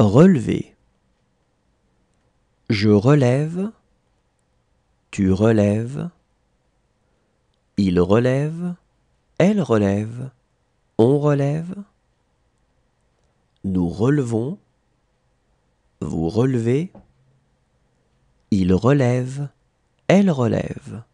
Relever. Je relève. Tu relèves. Il relève. Elle relève. On relève. Nous relevons. Vous relevez. Il relève. Elle relève.